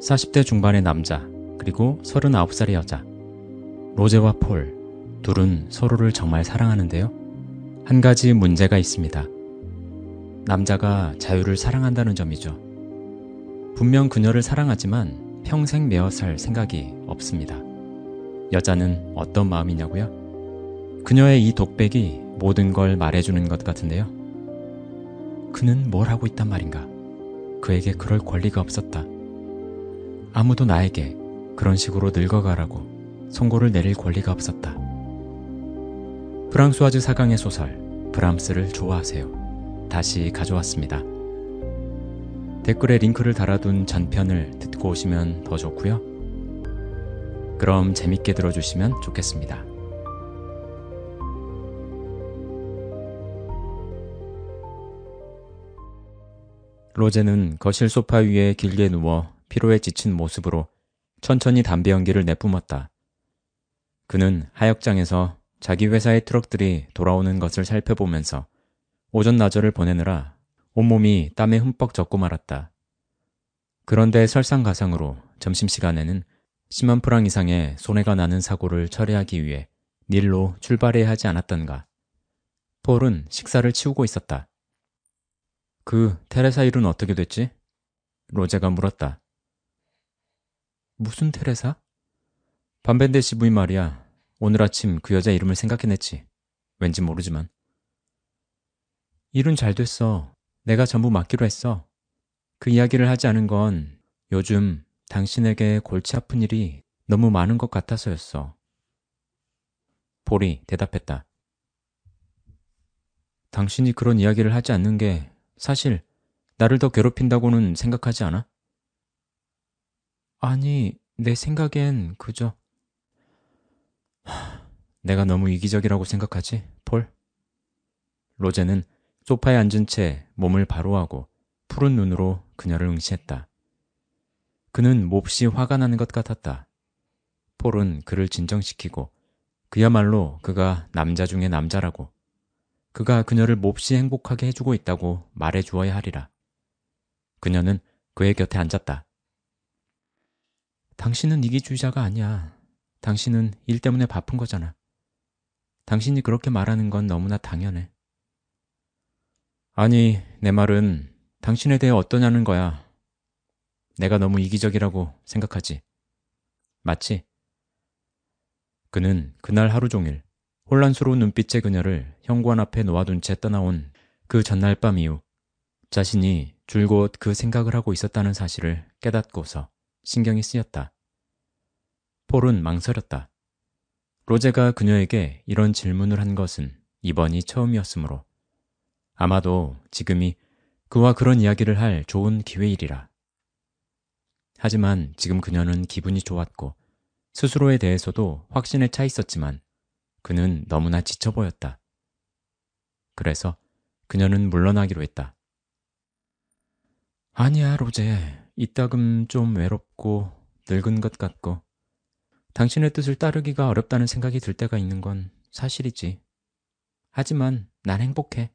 40대 중반의 남자 그리고 39살의 여자 로제와 폴 둘은 서로를 정말 사랑하는데요. 한 가지 문제가 있습니다. 남자가 자유를 사랑한다는 점이죠. 분명 그녀를 사랑하지만 평생 매어 살 생각이 없습니다. 여자는 어떤 마음이냐고요? 그녀의 이 독백이 모든 걸 말해주는 것 같은데요. 그는 뭘 하고 있단 말인가? 그에게 그럴 권리가 없었다. 아무도 나에게 그런 식으로 늙어가라고 송고를 내릴 권리가 없었다. 프랑스와즈 사강의 소설 브람스를 좋아하세요. 다시 가져왔습니다. 댓글에 링크를 달아둔 전편을 듣고 오시면 더 좋고요. 그럼 재밌게 들어주시면 좋겠습니다. 로제는 거실 소파 위에 길게 누워 피로에 지친 모습으로 천천히 담배 연기를 내뿜었다. 그는 하역장에서 자기 회사의 트럭들이 돌아오는 것을 살펴보면서 오전 나절을 보내느라 온몸이 땀에 흠뻑 젖고 말았다. 그런데 설상가상으로 점심시간에는 10만 프랑 이상의 손해가 나는 사고를 처리하기 위해 닐로 출발해야 하지 않았던가. 폴은 식사를 치우고 있었다. 그 테레사 일은 어떻게 됐지? 로제가 물었다. 무슨 테레사? 반벤데시 부인 말이야. 오늘 아침 그 여자 이름을 생각해냈지. 왠지 모르지만. 일은 잘 됐어. 내가 전부 맡기로 했어. 그 이야기를 하지 않은 건 요즘 당신에게 골치 아픈 일이 너무 많은 것 같아서였어. 보리 대답했다. 당신이 그런 이야기를 하지 않는 게 사실 나를 더 괴롭힌다고는 생각하지 않아? 아니, 내 생각엔 그저... 내가 너무 이기적이라고 생각하지, 폴? 로제는 소파에 앉은 채 몸을 바로하고 푸른 눈으로 그녀를 응시했다. 그는 몹시 화가 나는 것 같았다. 폴은 그를 진정시키고 그야말로 그가 남자 중에 남자라고 그가 그녀를 몹시 행복하게 해주고 있다고 말해 주어야 하리라. 그녀는 그의 곁에 앉았다. 당신은 이기주의자가 아니야. 당신은 일 때문에 바쁜 거잖아. 당신이 그렇게 말하는 건 너무나 당연해. 아니, 내 말은 당신에 대해 어떠냐는 거야. 내가 너무 이기적이라고 생각하지. 맞지? 그는 그날 하루 종일 혼란스러운 눈빛에 그녀를 현관 앞에 놓아둔 채 떠나온 그 전날 밤 이후 자신이 줄곧 그 생각을 하고 있었다는 사실을 깨닫고서 신경이 쓰였다. 폴은 망설였다. 로제가 그녀에게 이런 질문을 한 것은 이번이 처음이었으므로 아마도 지금이 그와 그런 이야기를 할 좋은 기회이리라. 하지만 지금 그녀는 기분이 좋았고 스스로에 대해서도 확신에 차 있었지만 그는 너무나 지쳐 보였다. 그래서 그녀는 물러나기로 했다. 아니야, 로제. 이따금 좀 외롭고 늙은 것 같고 당신의 뜻을 따르기가 어렵다는 생각이 들 때가 있는 건 사실이지. 하지만 난 행복해.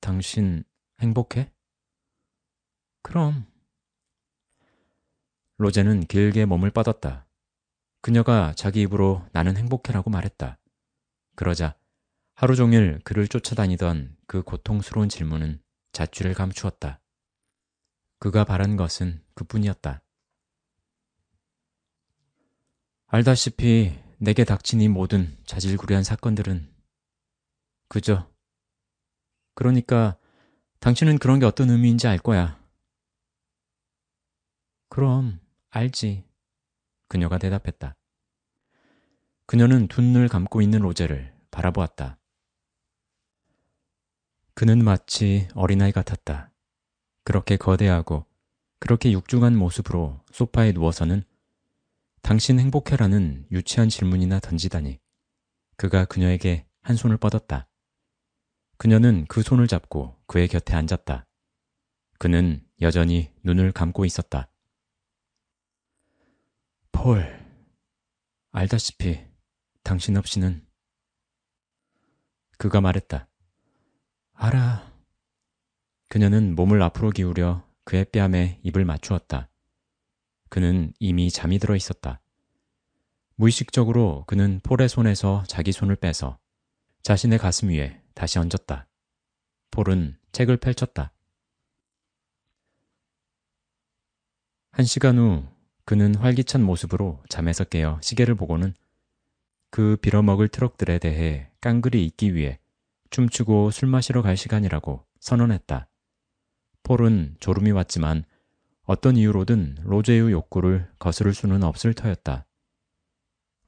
당신 행복해? 그럼. 로제는 길게 몸을 뻗었다. 그녀가 자기 입으로 나는 행복해라고 말했다. 그러자 하루 종일 그를 쫓아다니던 그 고통스러운 질문은 자취를 감추었다. 그가 바란 것은 그뿐이었다. 알다시피 내게 닥친 이 모든 자질구레한 사건들은 그저 그러니까 당신은 그런 게 어떤 의미인지 알 거야. 그럼 알지. 그녀가 대답했다. 그녀는 두눈 감고 있는 로제를 바라보았다. 그는 마치 어린아이 같았다. 그렇게 거대하고 그렇게 육중한 모습으로 소파에 누워서는 당신 행복해라는 유치한 질문이나 던지다니 그가 그녀에게 한 손을 뻗었다. 그녀는 그 손을 잡고 그의 곁에 앉았다. 그는 여전히 눈을 감고 있었다. 폴, 알다시피 당신 없이는 그가 말했다. 알아. 그녀는 몸을 앞으로 기울여 그의 뺨에 입을 맞추었다. 그는 이미 잠이 들어 있었다. 무의식적으로 그는 폴의 손에서 자기 손을 빼서 자신의 가슴 위에 다시 얹었다. 폴은 책을 펼쳤다. 한 시간 후 그는 활기찬 모습으로 잠에서 깨어 시계를 보고는 그 빌어먹을 트럭들에 대해 깡그리 잊기 위해 춤추고 술 마시러 갈 시간이라고 선언했다. 폴은 졸음이 왔지만 어떤 이유로든 로제의 욕구를 거스를 수는 없을 터였다.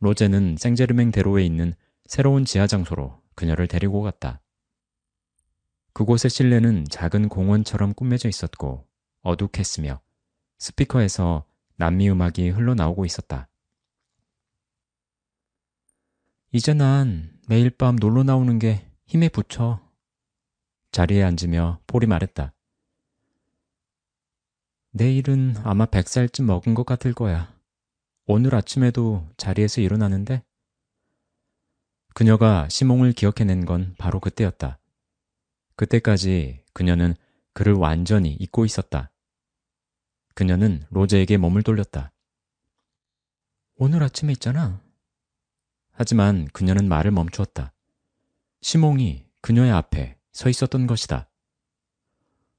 로제는 생제르맹 대로에 있는 새로운 지하 장소로 그녀를 데리고 갔다. 그곳의 실내는 작은 공원처럼 꾸며져 있었고 어둑했으며 스피커에서 남미 음악이 흘러나오고 있었다. 이제 난 매일 밤 놀러 나오는 게 힘에 부쳐. 자리에 앉으며 폴이 말했다. 내일은 아마 100살쯤 먹은 것 같을 거야. 오늘 아침에도 자리에서 일어나는데? 그녀가 시몽을 기억해낸 건 바로 그때였다. 그때까지 그녀는 그를 완전히 잊고 있었다. 그녀는 로제에게 몸을 돌렸다. 오늘 아침에 있잖아. 하지만 그녀는 말을 멈추었다. 시몽이 그녀의 앞에 서 있었던 것이다.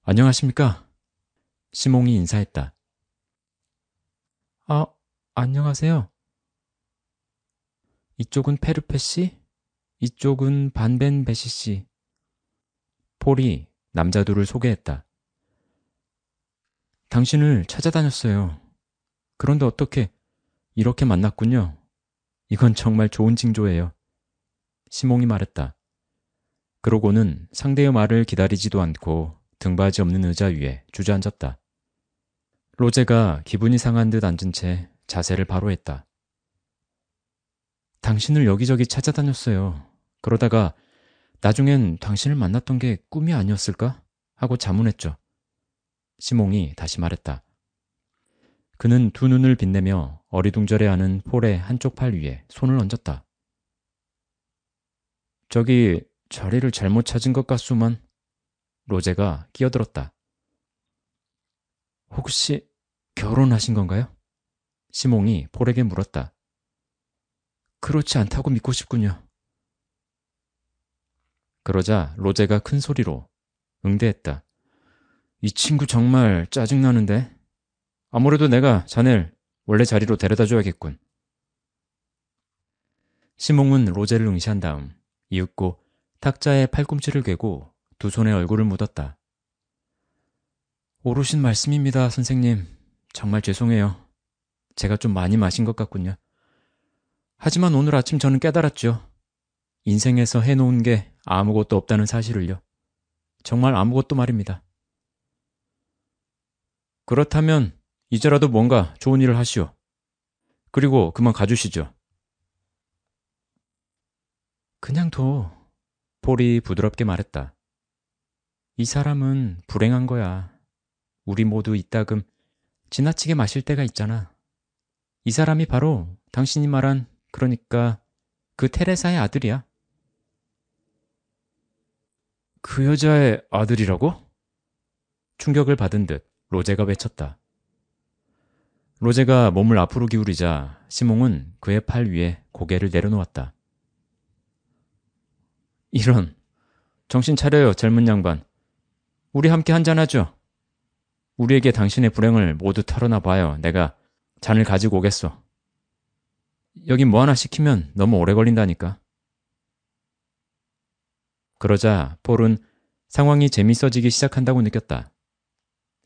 안녕하십니까? 시몽이 인사했다. 아, 안녕하세요. 이쪽은 페르페 씨, 이쪽은 반벤 베시 씨. 폴이 남자 둘을 소개했다. 당신을 찾아다녔어요. 그런데 어떻게 이렇게 만났군요. 이건 정말 좋은 징조예요. 시몽이 말했다. 그러고는 상대의 말을 기다리지도 않고 등받이 없는 의자 위에 주저앉았다. 로제가 기분이 상한 듯 앉은 채 자세를 바로 했다. 당신을 여기저기 찾아다녔어요. 그러다가 나중엔 당신을 만났던 게 꿈이 아니었을까? 하고 자문했죠. 시몽이 다시 말했다. 그는 두 눈을 빛내며 어리둥절해하는 폴의 한쪽 팔 위에 손을 얹었다. 저기 자리를 잘못 찾은 것 같소만 로제가 끼어들었다. 혹시 결혼하신 건가요? 시몽이 폴에게 물었다. 그렇지 않다고 믿고 싶군요. 그러자 로제가 큰 소리로 응대했다. 이 친구 정말 짜증나는데? 아무래도 내가 자넬 원래 자리로 데려다 줘야겠군. 시몽은 로제를 응시한 다음 이윽고 탁자에 팔꿈치를 괴고 두 손에 얼굴을 묻었다. 오르신 말씀입니다, 선생님. 정말 죄송해요. 제가 좀 많이 마신 것 같군요. 하지만 오늘 아침 저는 깨달았죠. 인생에서 해놓은 게 아무것도 없다는 사실을요. 정말 아무것도 말입니다. 그렇다면 이제라도 뭔가 좋은 일을 하시오. 그리고 그만 가주시죠. 그냥 둬. 폴이 부드럽게 말했다. 이 사람은 불행한 거야. 우리 모두 이따금 지나치게 마실 때가 있잖아. 이 사람이 바로 당신이 말한 그러니까 그 테레사의 아들이야. 그 여자의 아들이라고? 충격을 받은 듯 로제가 외쳤다. 로제가 몸을 앞으로 기울이자 시몽은 그의 팔 위에 고개를 내려놓았다. 이런, 정신 차려요, 젊은 양반. 우리 함께 한잔하죠. 우리에게 당신의 불행을 모두 털어놔 봐요. 내가 잔을 가지고 오겠소. 여긴 뭐 하나 시키면 너무 오래 걸린다니까. 그러자 폴은 상황이 재밌어지기 시작한다고 느꼈다.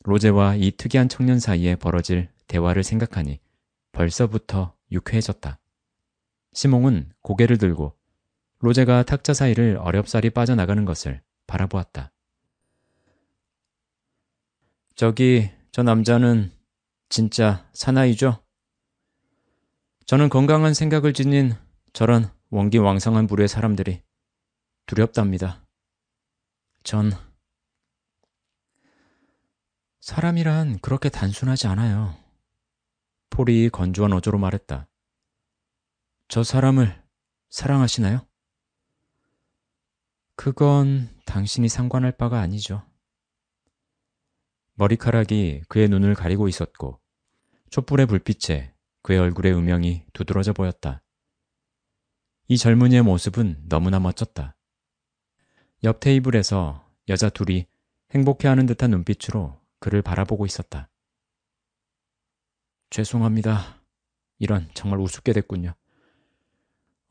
로제와 이 특이한 청년 사이에 벌어질 대화를 생각하니 벌써부터 유쾌해졌다. 시몽은 고개를 들고 로제가 탁자 사이를 어렵사리 빠져나가는 것을 바라보았다. 저기 저 남자는 진짜 사나이죠? 저는 건강한 생각을 지닌 저런 원기왕성한 부류의 사람들이 두렵답니다. 전 사람이란 그렇게 단순하지 않아요. 폴이 건조한 어조로 말했다. 저 사람을 사랑하시나요? 그건 당신이 상관할 바가 아니죠. 머리카락이 그의 눈을 가리고 있었고 촛불의 불빛에 그의 얼굴의 음영이 두드러져 보였다. 이 젊은이의 모습은 너무나 멋졌다. 옆 테이블에서 여자 둘이 행복해하는 듯한 눈빛으로 그를 바라보고 있었다. 죄송합니다. 이런 정말 우습게 됐군요.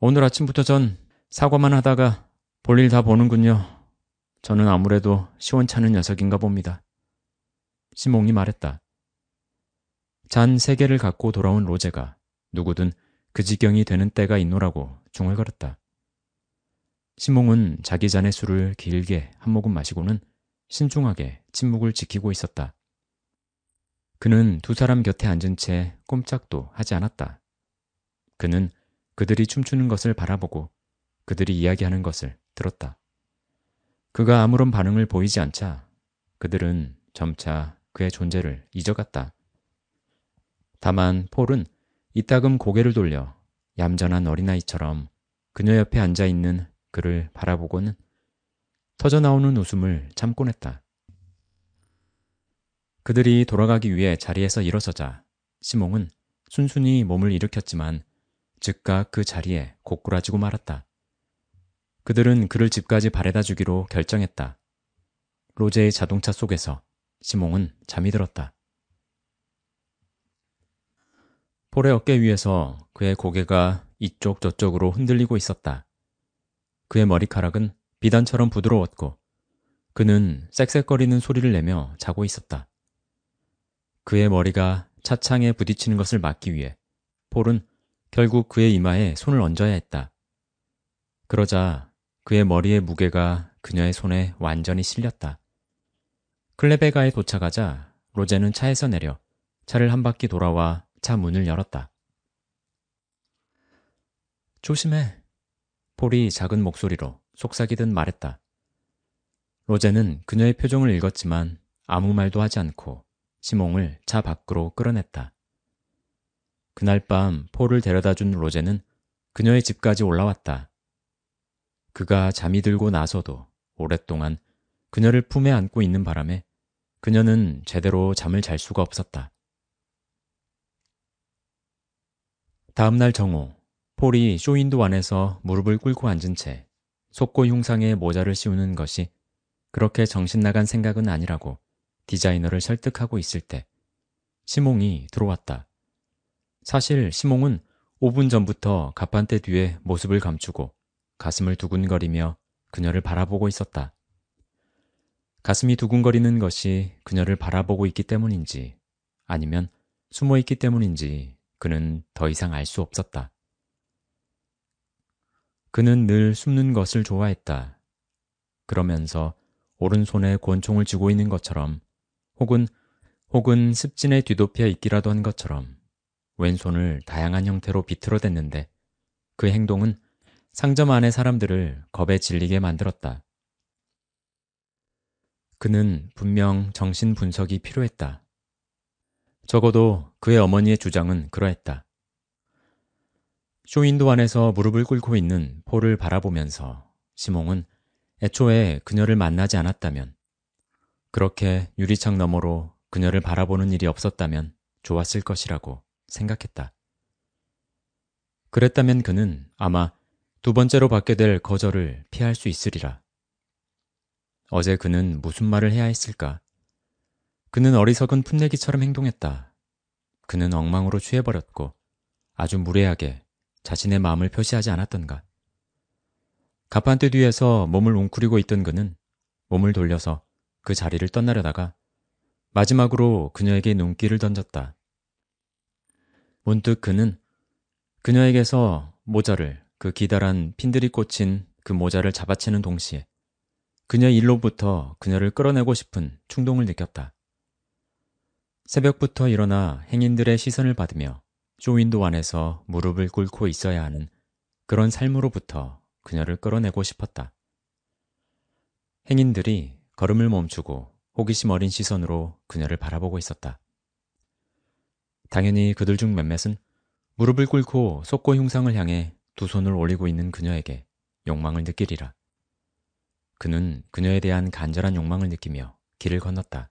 오늘 아침부터 전 사과만 하다가 볼일 다 보는군요. 저는 아무래도 시원찮은 녀석인가 봅니다. 시몽이 말했다. 잔 세 개를 갖고 돌아온 로제가 누구든 그 지경이 되는 때가 있노라고 중얼거렸다. 시몽은 자기 잔의 술을 길게 한 모금 마시고는 신중하게 침묵을 지키고 있었다. 그는 두 사람 곁에 앉은 채 꼼짝도 하지 않았다. 그는 그들이 춤추는 것을 바라보고 그들이 이야기하는 것을 들었다. 그가 아무런 반응을 보이지 않자 그들은 점차 그의 존재를 잊어갔다. 다만 폴은 이따금 고개를 돌려 얌전한 어린아이처럼 그녀 옆에 앉아 있는 그를 바라보고는 터져나오는 웃음을 참곤 했다. 그들이 돌아가기 위해 자리에서 일어서자 시몽은 순순히 몸을 일으켰지만 즉각 그 자리에 고꾸라지고 말았다. 그들은 그를 집까지 바래다 주기로 결정했다. 로제의 자동차 속에서 시몽은 잠이 들었다. 폴의 어깨 위에서 그의 고개가 이쪽 저쪽으로 흔들리고 있었다. 그의 머리카락은 비단처럼 부드러웠고 그는 쌕쌕거리는 소리를 내며 자고 있었다. 그의 머리가 차창에 부딪히는 것을 막기 위해 폴은 결국 그의 이마에 손을 얹어야 했다. 그러자 그의 머리의 무게가 그녀의 손에 완전히 실렸다. 클레베가에 도착하자 로제는 차에서 내려 차를 한 바퀴 돌아와 차 문을 열었다. 조심해. 폴이 작은 목소리로 속삭이듯 말했다. 로제는 그녀의 표정을 읽었지만 아무 말도 하지 않고 시몽을 차 밖으로 끌어냈다. 그날 밤 폴을 데려다 준 로제는 그녀의 집까지 올라왔다. 그가 잠이 들고 나서도 오랫동안 그녀를 품에 안고 있는 바람에 그녀는 제대로 잠을 잘 수가 없었다. 다음날 정오, 폴이 쇼윈도 안에서 무릎을 꿇고 앉은 채 속고 흉상에 모자를 씌우는 것이 그렇게 정신나간 생각은 아니라고 디자이너를 설득하고 있을 때 시몽이 들어왔다. 사실 시몽은 5분 전부터 갑판대 뒤에 모습을 감추고 가슴을 두근거리며 그녀를 바라보고 있었다. 가슴이 두근거리는 것이 그녀를 바라보고 있기 때문인지 아니면 숨어 있기 때문인지 그는 더 이상 알 수 없었다. 그는 늘 숨는 것을 좋아했다. 그러면서 오른손에 권총을 쥐고 있는 것처럼 혹은 혹은 습진에 뒤덮여 있기라도 한 것처럼 왼손을 다양한 형태로 비틀어댔는데 그 행동은 상점 안의 사람들을 겁에 질리게 만들었다. 그는 분명 정신 분석이 필요했다. 적어도 그의 어머니의 주장은 그러했다. 쇼윈도 안에서 무릎을 꿇고 있는 폴을 바라보면서 시몽은 애초에 그녀를 만나지 않았다면 그렇게 유리창 너머로 그녀를 바라보는 일이 없었다면 좋았을 것이라고 생각했다. 그랬다면 그는 아마 두 번째로 받게 될 거절을 피할 수 있으리라 어제 그는 무슨 말을 해야 했을까? 그는 어리석은 풋내기처럼 행동했다. 그는 엉망으로 취해버렸고 아주 무례하게 자신의 마음을 표시하지 않았던가. 가판대 뒤에서 몸을 웅크리고 있던 그는 몸을 돌려서 그 자리를 떠나려다가 마지막으로 그녀에게 눈길을 던졌다. 문득 그는 그녀에게서 모자를 그 기다란 핀들이 꽂힌 그 모자를 잡아채는 동시에 그녀 일로부터 그녀를 끌어내고 싶은 충동을 느꼈다. 새벽부터 일어나 행인들의 시선을 받으며 쇼윈도 안에서 무릎을 꿇고 있어야 하는 그런 삶으로부터 그녀를 끌어내고 싶었다. 행인들이 걸음을 멈추고 호기심 어린 시선으로 그녀를 바라보고 있었다. 당연히 그들 중 몇몇은 무릎을 꿇고 속고 흉상을 향해 두 손을 올리고 있는 그녀에게 욕망을 느끼리라. 그는 그녀에 대한 간절한 욕망을 느끼며 길을 건넜다.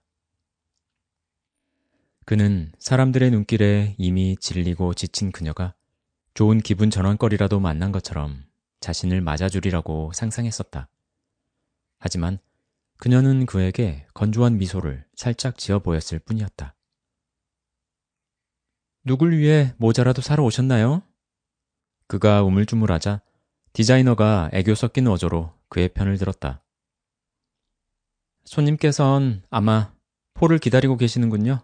그는 사람들의 눈길에 이미 질리고 지친 그녀가 좋은 기분 전환거리라도 만난 것처럼 자신을 맞아주리라고 상상했었다. 하지만 그녀는 그에게 건조한 미소를 살짝 지어 보였을 뿐이었다. 누굴 위해 모자라도 사러 오셨나요? 그가 우물쭈물하자 디자이너가 애교 섞인 어조로 그의 편을 들었다. 손님께선 아마 포를 기다리고 계시는군요.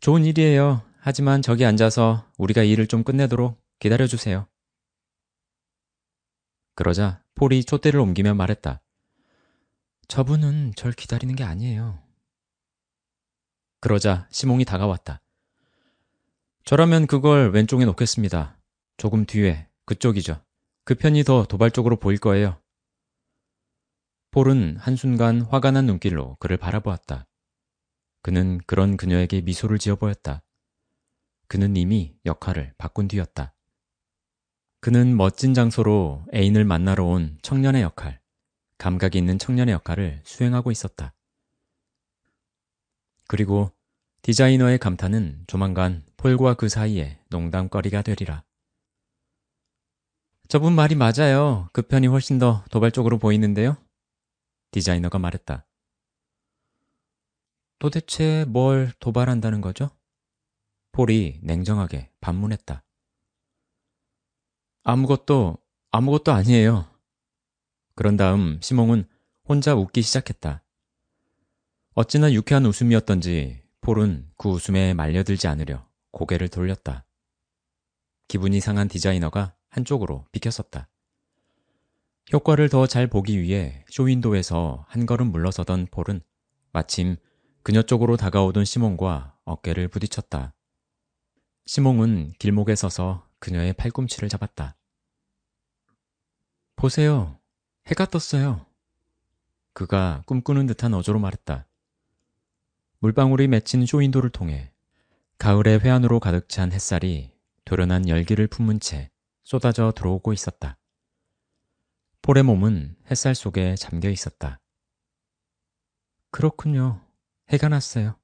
좋은 일이에요. 하지만 저기 앉아서 우리가 일을 좀 끝내도록 기다려주세요. 그러자 폴이 촛대를 옮기며 말했다. 저분은 절 기다리는 게 아니에요. 그러자 시몽이 다가왔다. 저라면 그걸 왼쪽에 놓겠습니다. 조금 뒤에, 그쪽이죠. 그 편이 더 도발적으로 보일 거예요. 폴은 한순간 화가 난 눈길로 그를 바라보았다. 그는 그런 그녀에게 미소를 지어 보였다. 그는 이미 역할을 바꾼 뒤였다. 그는 멋진 장소로 애인을 만나러 온 청년의 역할, 감각이 있는 청년의 역할을 수행하고 있었다. 그리고 디자이너의 감탄은 조만간 폴과 그 사이에 농담거리가 되리라. 저분 말이 맞아요. 그 편이 훨씬 더 도발적으로 보이는데요. 디자이너가 말했다. 도대체 뭘 도발한다는 거죠? 폴이 냉정하게 반문했다. 아무것도, 아무것도 아니에요. 그런 다음 시몽은 혼자 웃기 시작했다. 어찌나 유쾌한 웃음이었던지 폴은 그 웃음에 말려들지 않으려 고개를 돌렸다. 기분이 상한 디자이너가 한쪽으로 비켰었다. 효과를 더 잘 보기 위해 쇼윈도에서 한 걸음 물러서던 폴은 마침 그녀 쪽으로 다가오던 시몽과 어깨를 부딪혔다. 시몽은 길목에 서서 그녀의 팔꿈치를 잡았다. 보세요. 해가 떴어요. 그가 꿈꾸는 듯한 어조로 말했다. 물방울이 맺힌 쇼윈도를 통해 가을의 회안으로 가득 찬 햇살이 도련한 열기를 품은 채 쏟아져 들어오고 있었다. 폴의 몸은 햇살 속에 잠겨 있었다. 그렇군요. 해가 났어요.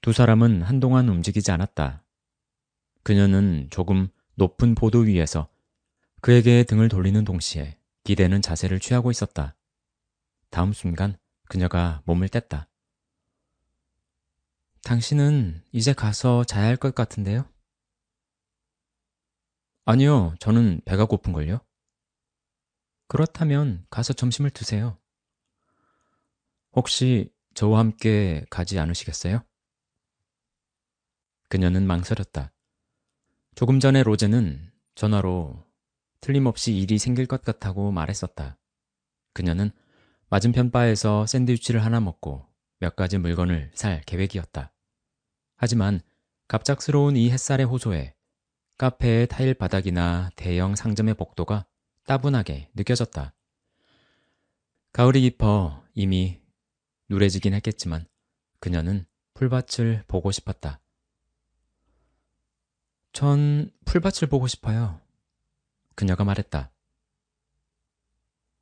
두 사람은 한동안 움직이지 않았다. 그녀는 조금 높은 보도 위에서 그에게 등을 돌리는 동시에 기대는 자세를 취하고 있었다. 다음 순간 그녀가 몸을 뗐다. 당신은 이제 가서 자야 할 것 같은데요? 아니요, 저는 배가 고픈걸요. 그렇다면 가서 점심을 드세요. 혹시 저와 함께 가지 않으시겠어요? 그녀는 망설였다. 조금 전에 로제는 전화로 틀림없이 일이 생길 것 같다고 말했었다. 그녀는 맞은편 바에서 샌드위치를 하나 먹고 몇 가지 물건을 살 계획이었다. 하지만 갑작스러운 이 햇살의 호소에 카페의 타일 바닥이나 대형 상점의 복도가 따분하게 느껴졌다. 가을이 깊어 이미 누래지긴 했겠지만 그녀는 풀밭을 보고 싶었다. 전 풀밭을 보고 싶어요. 그녀가 말했다.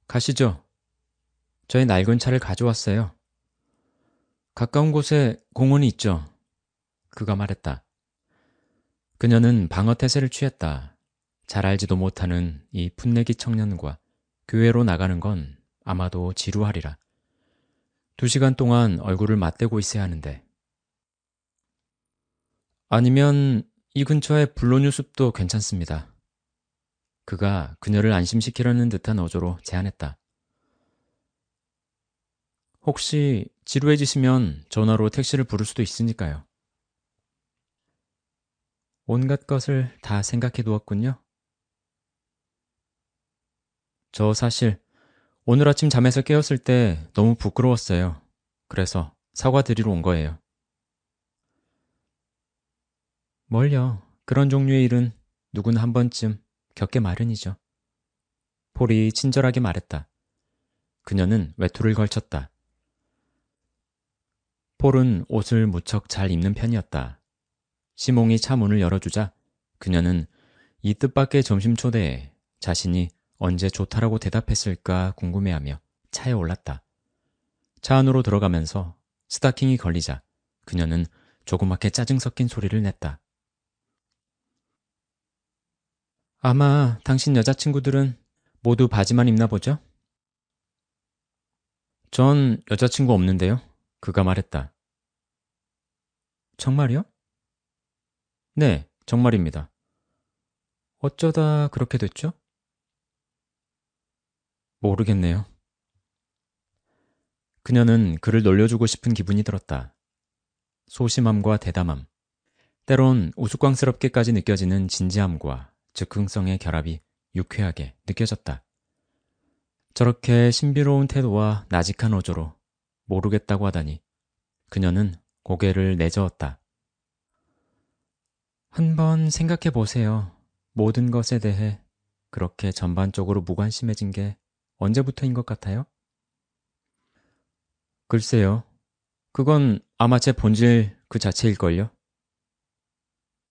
가시죠. 저의 낡은 차를 가져왔어요. 가까운 곳에 공원이 있죠. 그가 말했다. 그녀는 방어 태세를 취했다. 잘 알지도 못하는 이 풋내기 청년과 교회로 나가는 건 아마도 지루하리라. 두 시간 동안 얼굴을 맞대고 있어야 하는데. 아니면 이 근처의 불로뉴숲도 괜찮습니다. 그가 그녀를 안심시키려는 듯한 어조로 제안했다. 혹시 지루해지시면 전화로 택시를 부를 수도 있으니까요. 온갖 것을 다 생각해 두었군요. 저 사실 오늘 아침 잠에서 깨었을 때 너무 부끄러웠어요. 그래서 사과드리러 온 거예요. 뭘요. 그런 종류의 일은 누구나 한 번쯤 겪게 마련이죠. 폴이 친절하게 말했다. 그녀는 외투를 걸쳤다. 폴은 옷을 무척 잘 입는 편이었다. 시몽이 차 문을 열어주자 그녀는 이 뜻밖의 점심 초대에 자신이 언제 좋다라고 대답했을까 궁금해하며 차에 올랐다. 차 안으로 들어가면서 스타킹이 걸리자 그녀는 조그맣게 짜증 섞인 소리를 냈다. 아마 당신 여자친구들은 모두 바지만 입나 보죠? 전 여자친구 없는데요. 그가 말했다. 정말요? 네, 정말입니다. 어쩌다 그렇게 됐죠? 모르겠네요. 그녀는 그를 놀려주고 싶은 기분이 들었다. 소심함과 대담함, 때론 우스꽝스럽게까지 느껴지는 진지함과 즉흥성의 결합이 유쾌하게 느껴졌다. 저렇게 신비로운 태도와 나직한 어조로 모르겠다고 하다니 그녀는 고개를 내저었다. 한번 생각해 보세요. 모든 것에 대해 그렇게 전반적으로 무관심해진 게 언제부터인 것 같아요? 글쎄요. 그건 아마 제 본질 그 자체일걸요.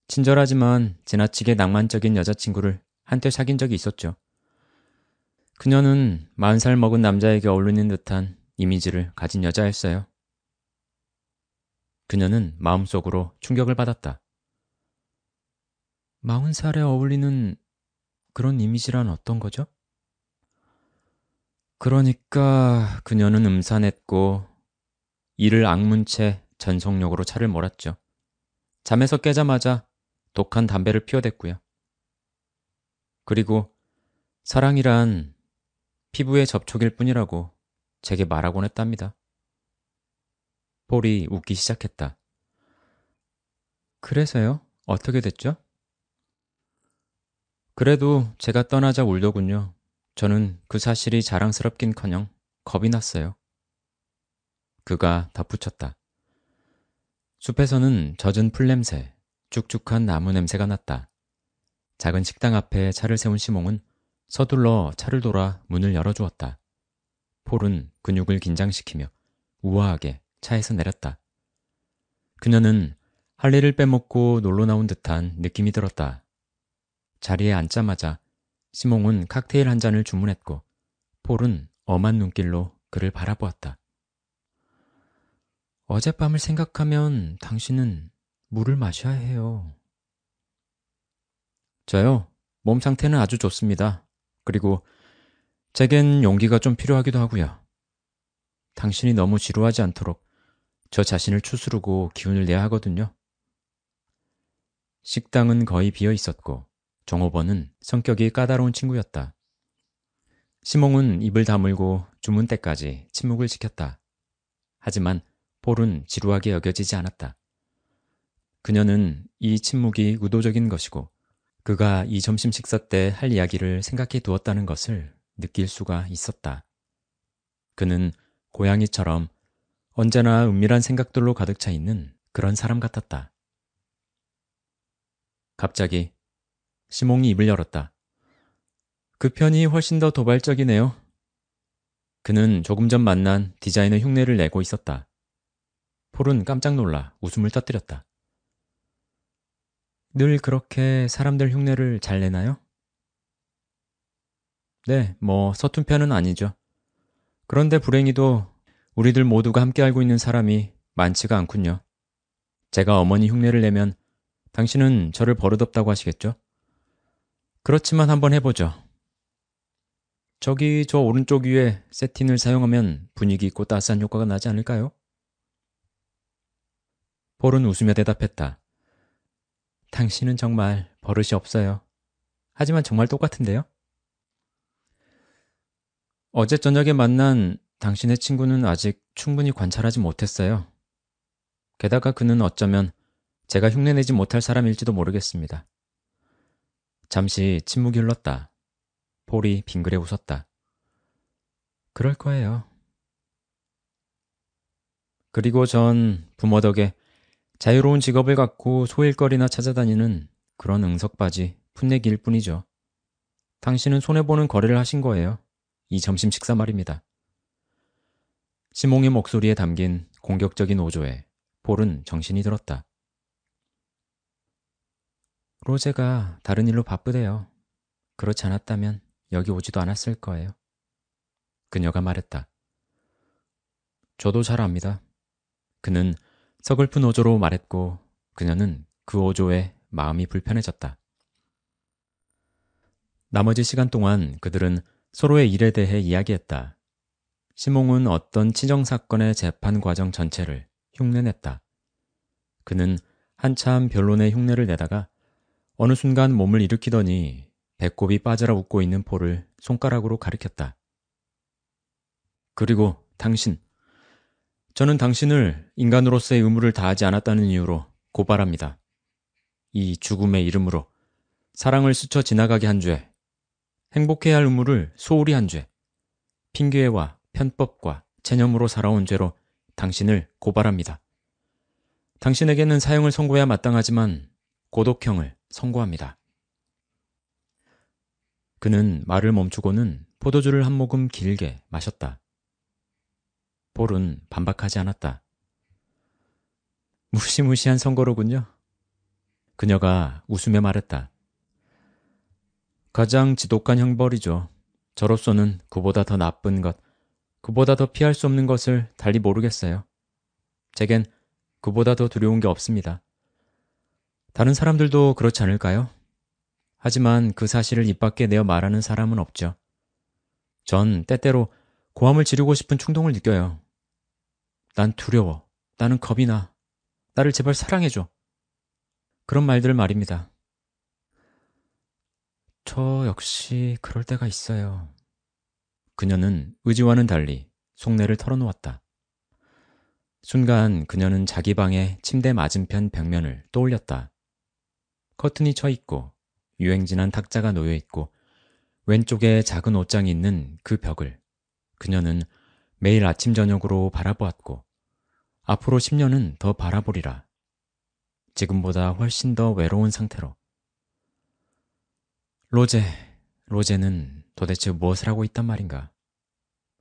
친절하지만 지나치게 낭만적인 여자친구를 한때 사귄 적이 있었죠. 그녀는 40살 먹은 남자에게 어울리는 듯한 이미지를 가진 여자였어요. 그녀는 마음속으로 충격을 받았다. 마흔 살에 어울리는 그런 이미지란 어떤 거죠? 그러니까 그녀는 음산했고 이를 악문 채 전속력으로 차를 몰았죠. 잠에서 깨자마자 독한 담배를 피워댔고요. 그리고 사랑이란 피부의 접촉일 뿐이라고 제게 말하곤 했답니다. 폴이 웃기 시작했다. 그래서요? 어떻게 됐죠? 그래도 제가 떠나자 울더군요. 저는 그 사실이 자랑스럽긴커녕 겁이 났어요. 그가 덧붙였다. 숲에서는 젖은 풀냄새, 쭉쭉한 나무 냄새가 났다. 작은 식당 앞에 차를 세운 시몽은 서둘러 차를 돌아 문을 열어주었다. 폴은 근육을 긴장시키며 우아하게 차에서 내렸다. 그녀는 할 일을 빼먹고 놀러 나온 듯한 느낌이 들었다. 자리에 앉자마자 시몽은 칵테일 한 잔을 주문했고 폴은 엄한 눈길로 그를 바라보았다. 어젯밤을 생각하면 당신은 물을 마셔야 해요. 저요? 몸 상태는 아주 좋습니다. 그리고 제겐 용기가 좀 필요하기도 하고요. 당신이 너무 지루하지 않도록 저 자신을 추스르고 기운을 내야 하거든요. 식당은 거의 비어 있었고 정호원은 성격이 까다로운 친구였다. 시몽은 입을 다물고 주문 때까지 침묵을 지켰다. 하지만 폴은 지루하게 여겨지지 않았다. 그녀는 이 침묵이 의도적인 것이고 그가 이 점심 식사 때 할 이야기를 생각해 두었다는 것을 느낄 수가 있었다. 그는 고양이처럼 언제나 은밀한 생각들로 가득 차 있는 그런 사람 같았다. 갑자기 시몽이 입을 열었다. 그 편이 훨씬 더 도발적이네요. 그는 조금 전 만난 디자이너 흉내를 내고 있었다. 폴은 깜짝 놀라 웃음을 터뜨렸다. 늘 그렇게 사람들 흉내를 잘 내나요? 네, 뭐 서툰 편은 아니죠. 그런데 불행히도 우리들 모두가 함께 알고 있는 사람이 많지가 않군요. 제가 어머니 흉내를 내면 당신은 저를 버릇없다고 하시겠죠? 그렇지만 한번 해보죠. 저기 저 오른쪽 위에 세틴을 사용하면 분위기 있고 따스한 효과가 나지 않을까요? 볼은 웃으며 대답했다. 당신은 정말 버릇이 없어요. 하지만 정말 똑같은데요? 어제 저녁에 만난 당신의 친구는 아직 충분히 관찰하지 못했어요. 게다가 그는 어쩌면 제가 흉내내지 못할 사람일지도 모르겠습니다. 잠시 침묵이 흘렀다. 폴이 빙그레 웃었다. 그럴 거예요. 그리고 전 부모 덕에 자유로운 직업을 갖고 소일거리나 찾아다니는 그런 응석바지 풋내기일 뿐이죠. 당신은 손해보는 거래를 하신 거예요. 이 점심 식사 말입니다. 시몽의 목소리에 담긴 공격적인 오조에 폴은 정신이 들었다. 로제가 다른 일로 바쁘대요. 그렇지 않았다면 여기 오지도 않았을 거예요. 그녀가 말했다. 저도 잘 압니다. 그는 서글픈 어조로 말했고 그녀는 그 어조에 마음이 불편해졌다. 나머지 시간 동안 그들은 서로의 일에 대해 이야기했다. 시몽은 어떤 치정 사건의 재판 과정 전체를 흉내냈다. 그는 한참 변론의 흉내를 내다가 어느 순간 몸을 일으키더니 배꼽이 빠져라 웃고 있는 포를 손가락으로 가리켰다. 그리고 당신. 저는 당신을 인간으로서의 의무를 다하지 않았다는 이유로 고발합니다. 이 죽음의 이름으로 사랑을 스쳐 지나가게 한 죄, 행복해야 할 의무를 소홀히 한 죄, 핑계와 편법과 체념으로 살아온 죄로 당신을 고발합니다. 당신에게는 사형을 선고해야 마땅하지만 고독형을 선고합니다. 그는 말을 멈추고는 포도주를 한 모금 길게 마셨다. 볼은 반박하지 않았다. 무시무시한 선거로군요. 그녀가 웃으며 말했다. 가장 지독한 형벌이죠. 저로서는 그보다 더 나쁜 것, 그보다 더 피할 수 없는 것을 달리 모르겠어요. 제겐 그보다 더 두려운 게 없습니다. 다른 사람들도 그렇지 않을까요? 하지만 그 사실을 입 밖에 내어 말하는 사람은 없죠. 전 때때로 고함을 지르고 싶은 충동을 느껴요. 난 두려워. 나는 겁이 나. 나를 제발 사랑해줘. 그런 말들 말입니다. 저 역시 그럴 때가 있어요. 그녀는 의지와는 달리 속내를 털어놓았다. 순간 그녀는 자기 방에 침대 맞은편 벽면을 떠올렸다. 커튼이 쳐 있고 유행진한 탁자가 놓여 있고 왼쪽에 작은 옷장이 있는 그 벽을 그녀는 매일 아침 저녁으로 바라보았고 앞으로 10년은 더 바라보리라. 지금보다 훨씬 더 외로운 상태로. 로제, 로제는 도대체 무엇을 하고 있단 말인가?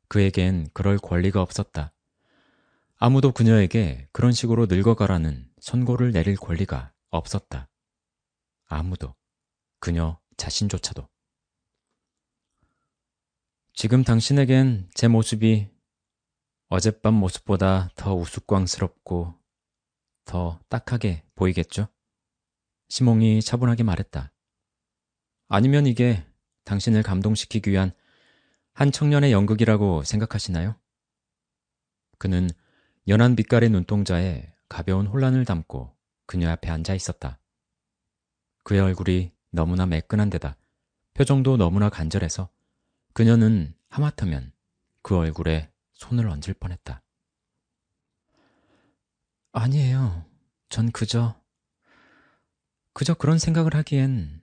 그에겐 그럴 권리가 없었다. 아무도 그녀에게 그런 식으로 늙어가라는 선고를 내릴 권리가 없었다. 아무도, 그녀 자신조차도. 지금 당신에겐 제 모습이 어젯밤 모습보다 더 우스꽝스럽고 더 딱하게 보이겠죠? 시몽이 차분하게 말했다. 아니면 이게 당신을 감동시키기 위한 한 청년의 연극이라고 생각하시나요? 그는 연한 빛깔의 눈동자에 가벼운 혼란을 담고 그녀 앞에 앉아 있었다. 그의 얼굴이 너무나 매끈한 데다 표정도 너무나 간절해서 그녀는 하마터면 그 얼굴에 손을 얹을 뻔했다. 아니에요. 전 그저, 그저 그런 생각을 하기엔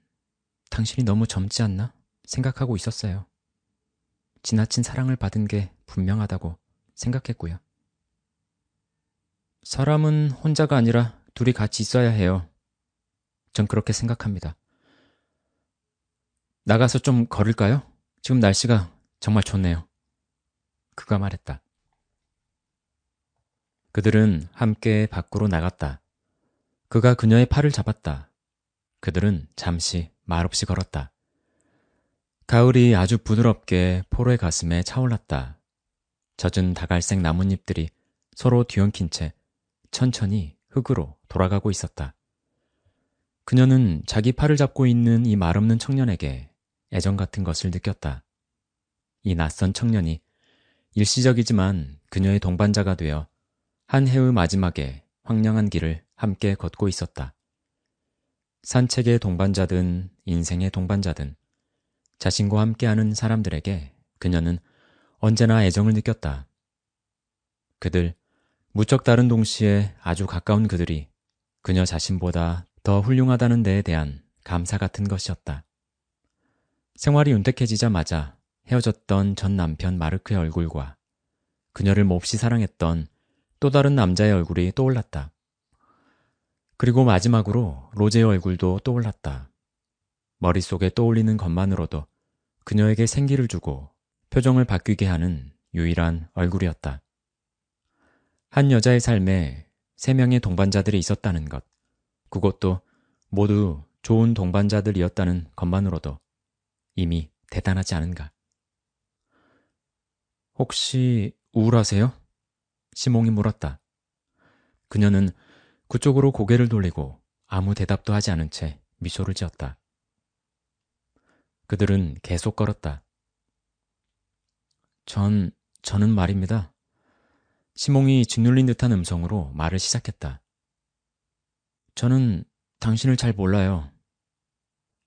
당신이 너무 젊지 않나 생각하고 있었어요. 지나친 사랑을 받은 게 분명하다고 생각했고요. 사람은 혼자가 아니라 둘이 같이 있어야 해요. 전 그렇게 생각합니다. 나가서 좀 걸을까요? 지금 날씨가 정말 좋네요. 그가 말했다. 그들은 함께 밖으로 나갔다. 그가 그녀의 팔을 잡았다. 그들은 잠시 말없이 걸었다. 가을이 아주 부드럽게 포로의 가슴에 차올랐다. 젖은 다갈색 나뭇잎들이 서로 뒤엉킨 채 천천히 흙으로 돌아가고 있었다. 그녀는 자기 팔을 잡고 있는 이 말없는 청년에게 애정 같은 것을 느꼈다. 이 낯선 청년이 일시적이지만 그녀의 동반자가 되어 한 해의 마지막에 황량한 길을 함께 걷고 있었다. 산책의 동반자든 인생의 동반자든 자신과 함께하는 사람들에게 그녀는 언제나 애정을 느꼈다. 그들, 무척 다른 동시에 아주 가까운 그들이 그녀 자신보다 더 훌륭하다는 데에 대한 감사 같은 것이었다. 생활이 윤택해지자마자 헤어졌던 전 남편 마르크의 얼굴과 그녀를 몹시 사랑했던 또 다른 남자의 얼굴이 떠올랐다. 그리고 마지막으로 로제의 얼굴도 떠올랐다. 머릿속에 떠올리는 것만으로도 그녀에게 생기를 주고 표정을 바뀌게 하는 유일한 얼굴이었다. 한 여자의 삶에 세 명의 동반자들이 있었다는 것. 그것도 모두 좋은 동반자들이었다는 것만으로도 이미 대단하지 않은가. 혹시 우울하세요? 시몽이 물었다. 그녀는 그쪽으로 고개를 돌리고 아무 대답도 하지 않은 채 미소를 지었다. 그들은 계속 걸었다. 전, 저는 말입니다. 시몽이 짓눌린 듯한 음성으로 말을 시작했다. 저는 당신을 잘 몰라요.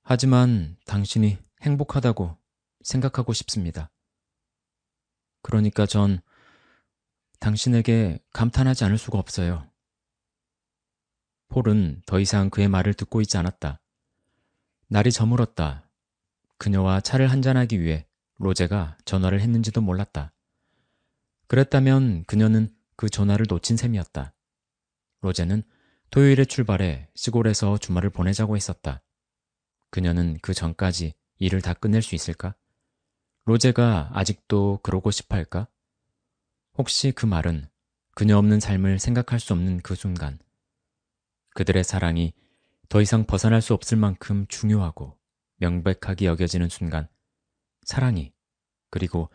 하지만 당신이 행복하다고 생각하고 싶습니다. 그러니까 전 당신에게 감탄하지 않을 수가 없어요. 폴은 더 이상 그의 말을 듣고 있지 않았다. 날이 저물었다. 그녀와 차를 한잔하기 위해 로제가 전화를 했는지도 몰랐다. 그랬다면 그녀는 그 전화를 놓친 셈이었다. 로제는 토요일에 출발해 시골에서 주말을 보내자고 했었다. 그녀는 그 전까지 일을 다 끝낼 수 있을까? 로제가 아직도 그러고 싶어 할까? 혹시 그 말은 그녀 없는 삶을 생각할 수 없는 그 순간 그들의 사랑이 더 이상 벗어날 수 없을 만큼 중요하고 명백하게 여겨지는 순간 사랑이 그리고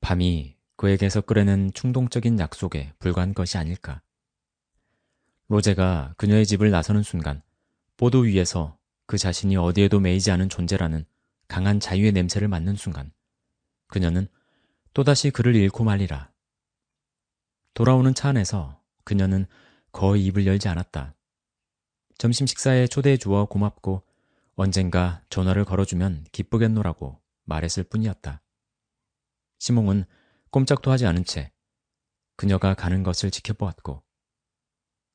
밤이 그에게서 끌어낸 충동적인 약속에 불과한 것이 아닐까. 로제가 그녀의 집을 나서는 순간 보도 위에서 그 자신이 어디에도 매이지 않은 존재라는 강한 자유의 냄새를 맡는 순간 그녀는 또다시 그를 잃고 말리라. 돌아오는 차 안에서 그녀는 거의 입을 열지 않았다. 점심 식사에 초대해 주어 고맙고 언젠가 전화를 걸어주면 기쁘겠노라고 말했을 뿐이었다. 시몽은 꼼짝도 하지 않은 채 그녀가 가는 것을 지켜보았고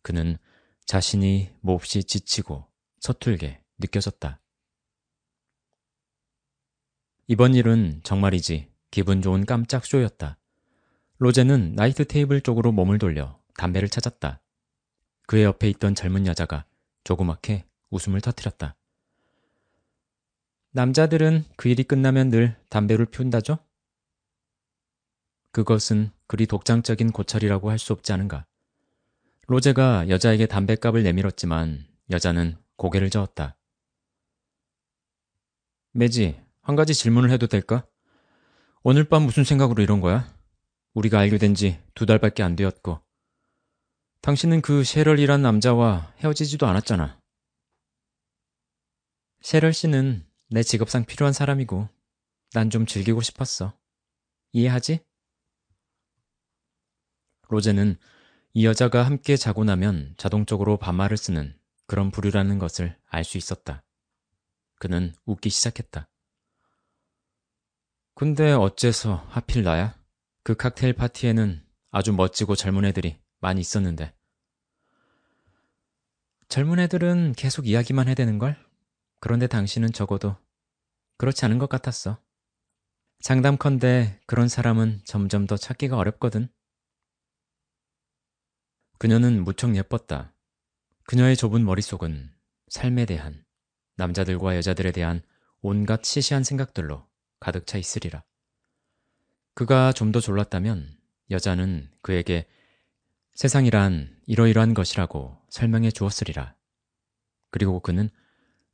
그는 자신이 몹시 지치고 서툴게 느껴졌다. 이번 일은 정말이지 기분 좋은 깜짝 쇼였다. 로제는 나이트 테이블 쪽으로 몸을 돌려 담배를 찾았다. 그의 옆에 있던 젊은 여자가 조그맣게 웃음을 터뜨렸다. 남자들은 그 일이 끝나면 늘 담배를 피운다죠? 그것은 그리 독창적인 고찰이라고 할 수 없지 않은가. 로제가 여자에게 담뱃값을 내밀었지만 여자는 고개를 저었다. 매지, 한 가지 질문을 해도 될까? 오늘 밤 무슨 생각으로 이런 거야? 우리가 알게 된 지 두 달밖에 안 되었고 당신은 그 셰럴이란 남자와 헤어지지도 않았잖아. 셰럴 씨는 내 직업상 필요한 사람이고 난 좀 즐기고 싶었어. 이해하지? 로제는 이 여자가 함께 자고 나면 자동적으로 반말을 쓰는 그런 부류라는 것을 알 수 있었다. 그는 웃기 시작했다. 근데 어째서 하필 나야? 그 칵테일 파티에는 아주 멋지고 젊은 애들이 많이 있었는데. 젊은 애들은 계속 이야기만 해대는걸? 그런데 당신은 적어도 그렇지 않은 것 같았어. 장담컨대 그런 사람은 점점 더 찾기가 어렵거든. 그녀는 무척 예뻤다. 그녀의 좁은 머릿속은 삶에 대한, 남자들과 여자들에 대한 온갖 시시한 생각들로 가득 차 있으리라. 그가 좀 더 졸랐다면 여자는 그에게 세상이란 이러이러한 것이라고 설명해 주었으리라. 그리고 그는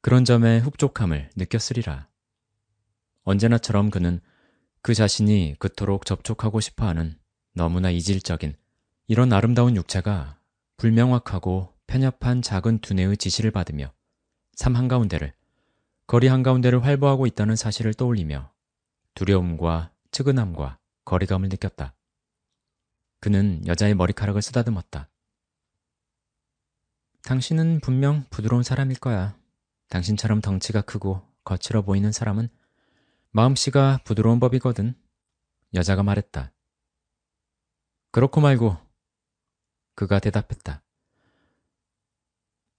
그런 점에 흡족함을 느꼈으리라. 언제나처럼 그는 그 자신이 그토록 접촉하고 싶어 하는 너무나 이질적인 이런 아름다운 육체가 불명확하고 편협한 작은 두뇌의 지시를 받으며 삶 한가운데를, 거리 한가운데를 활보하고 있다는 사실을 떠올리며 두려움과 측은함과 거리감을 느꼈다. 그는 여자의 머리카락을 쓰다듬었다. 당신은 분명 부드러운 사람일 거야. 당신처럼 덩치가 크고 거칠어 보이는 사람은 마음씨가 부드러운 법이거든. 여자가 말했다. 그렇고 말고 그가 대답했다.